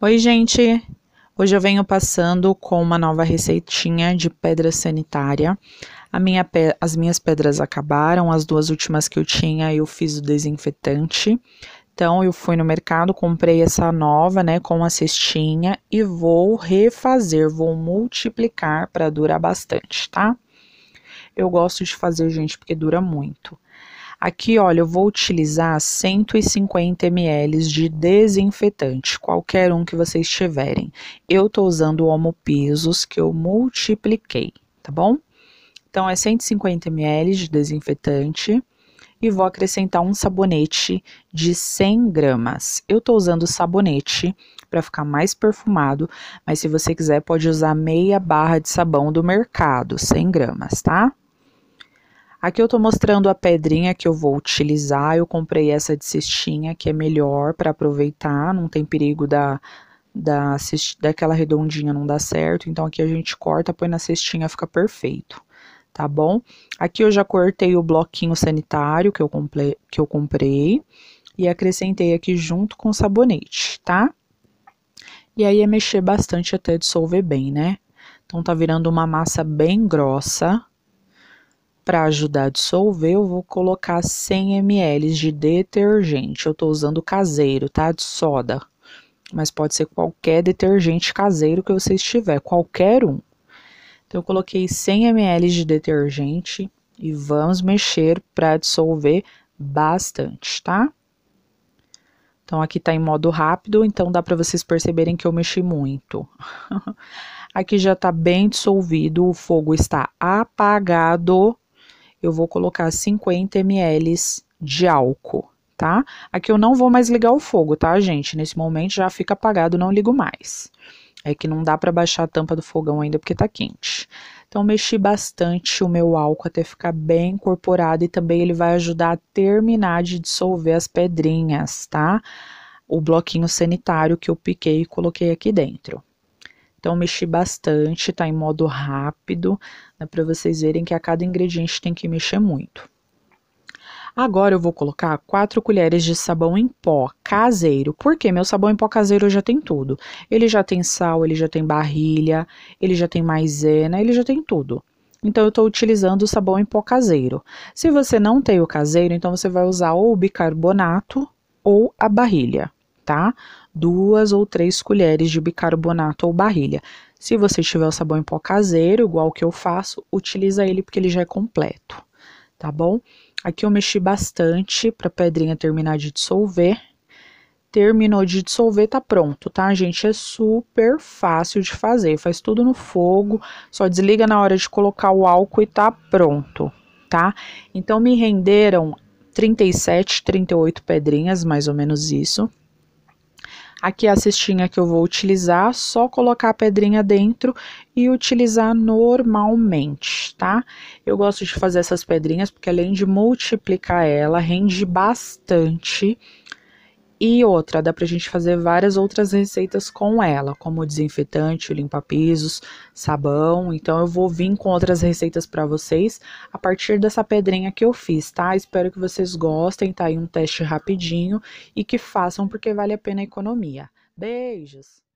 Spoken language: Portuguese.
Oi, gente! Hoje eu venho passando com uma nova receitinha de pedra sanitária. Minha pe as minhas pedras acabaram, as duas últimas que eu tinha eu fiz o desinfetante. Então eu fui no mercado, comprei essa nova, né, com a cestinha e vou refazer, vou multiplicar para durar bastante, tá? Eu gosto de fazer, gente, porque dura muito. Aqui, olha, eu vou utilizar 150 ml de desinfetante, qualquer um que vocês tiverem. Eu tô usando o homopisos que eu multipliquei, tá bom? Então, é 150 ml de desinfetante e vou acrescentar um sabonete de 100 gramas. Eu tô usando sabonete para ficar mais perfumado, mas se você quiser pode usar meia barra de sabão do mercado, 100 gramas, tá? Aqui eu estou mostrando a pedrinha que eu vou utilizar, eu comprei essa de cestinha que é melhor para aproveitar, não tem perigo da, da daquela redondinha não dar certo, então aqui a gente corta, põe na cestinha, fica perfeito, tá bom? Aqui eu já cortei o bloquinho sanitário que eu, que eu comprei e acrescentei aqui junto com o sabonete, tá? E aí é mexer bastante até dissolver bem, né? Então tá virando uma massa bem grossa, para ajudar a dissolver, eu vou colocar 100 ml de detergente. Eu estou usando caseiro, tá? De soda. Mas pode ser qualquer detergente caseiro que você estiver, qualquer um. Então, eu coloquei 100 ml de detergente e vamos mexer para dissolver bastante, tá? Então, aqui está em modo rápido, então dá para vocês perceberem que eu mexi muito. aqui já está bem dissolvido, o fogo está apagado eu vou colocar 50 ml de álcool, tá? Aqui eu não vou mais ligar o fogo, tá, gente? Nesse momento já fica apagado, não ligo mais. É que não dá para baixar a tampa do fogão ainda porque tá quente. Então mexi bastante o meu álcool até ficar bem incorporado e também ele vai ajudar a terminar de dissolver as pedrinhas, tá? O bloquinho sanitário que eu piquei e coloquei aqui dentro. Então mexi bastante, tá em modo rápido, né, para vocês verem que a cada ingrediente tem que mexer muito. Agora eu vou colocar 4 colheres de sabão em pó caseiro, porque meu sabão em pó caseiro já tem tudo. Ele já tem sal, ele já tem barrilha, ele já tem maisena, ele já tem tudo. Então eu estou utilizando o sabão em pó caseiro. Se você não tem o caseiro, então você vai usar ou o bicarbonato ou a barrilha tá? Duas ou três colheres de bicarbonato ou barrilha. Se você tiver o sabão em pó caseiro, igual que eu faço, utiliza ele porque ele já é completo, tá bom? Aqui eu mexi bastante para a pedrinha terminar de dissolver. Terminou de dissolver, tá pronto, tá, gente? É super fácil de fazer. Faz tudo no fogo, só desliga na hora de colocar o álcool e tá pronto, tá? Então me renderam 37, 38 pedrinhas, mais ou menos isso. Aqui é a cestinha que eu vou utilizar, só colocar a pedrinha dentro e utilizar normalmente, tá? Eu gosto de fazer essas pedrinhas porque além de multiplicar ela, rende bastante e outra, dá pra gente fazer várias outras receitas com ela, como desinfetante, limpa-pisos, sabão. Então eu vou vir com outras receitas para vocês a partir dessa pedrinha que eu fiz, tá? Espero que vocês gostem, tá aí um teste rapidinho e que façam porque vale a pena a economia. Beijos!